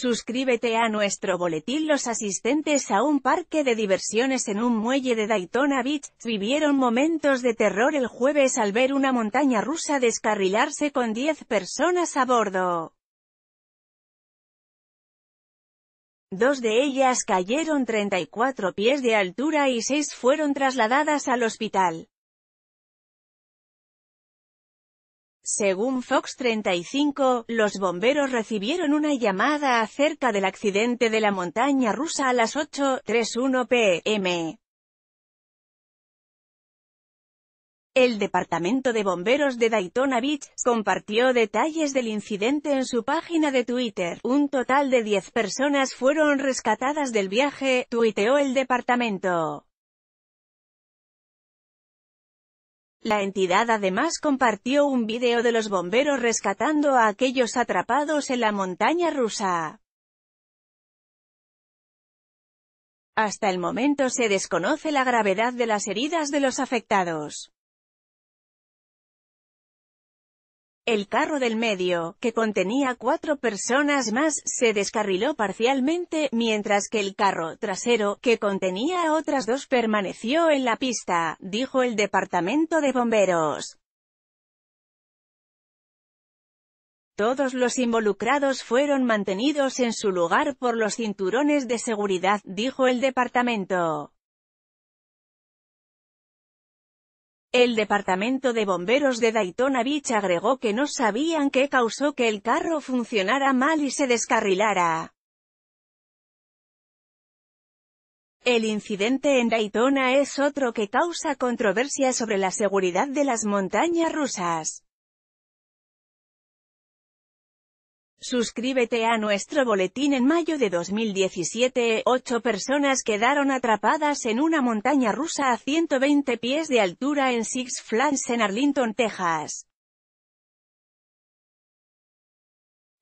Suscríbete a nuestro boletín Los asistentes a un parque de diversiones en un muelle de Daytona Beach, vivieron momentos de terror el jueves al ver una montaña rusa descarrilarse con 10 personas a bordo. Dos de ellas cayeron 34 pies de altura y seis fueron trasladadas al hospital. Según Fox 35, los bomberos recibieron una llamada acerca del accidente de la montaña rusa a las 8.31 pm. El Departamento de Bomberos de Daytona Beach compartió detalles del incidente en su página de Twitter. Un total de 10 personas fueron rescatadas del viaje, tuiteó el departamento. La entidad además compartió un video de los bomberos rescatando a aquellos atrapados en la montaña rusa. Hasta el momento se desconoce la gravedad de las heridas de los afectados. El carro del medio, que contenía cuatro personas más, se descarriló parcialmente, mientras que el carro trasero, que contenía a otras dos permaneció en la pista, dijo el departamento de bomberos. Todos los involucrados fueron mantenidos en su lugar por los cinturones de seguridad, dijo el departamento. El departamento de bomberos de Daytona Beach agregó que no sabían qué causó que el carro funcionara mal y se descarrilara. El incidente en Daytona es otro que causa controversia sobre la seguridad de las montañas rusas. Suscríbete a nuestro boletín en mayo de 2017. Ocho personas quedaron atrapadas en una montaña rusa a 120 pies de altura en Six Flags en Arlington, Texas.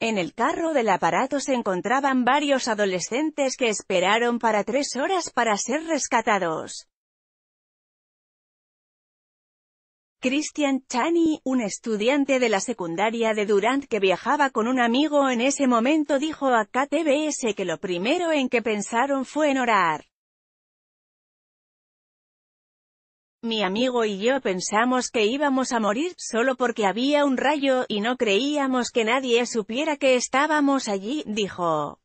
En el carro del aparato se encontraban varios adolescentes que esperaron para tres horas para ser rescatados. Christian Chani, un estudiante de la secundaria de Durant que viajaba con un amigo en ese momento dijo a KTBS que lo primero en que pensaron fue en orar. Mi amigo y yo pensamos que íbamos a morir solo porque había un rayo y no creíamos que nadie supiera que estábamos allí, dijo.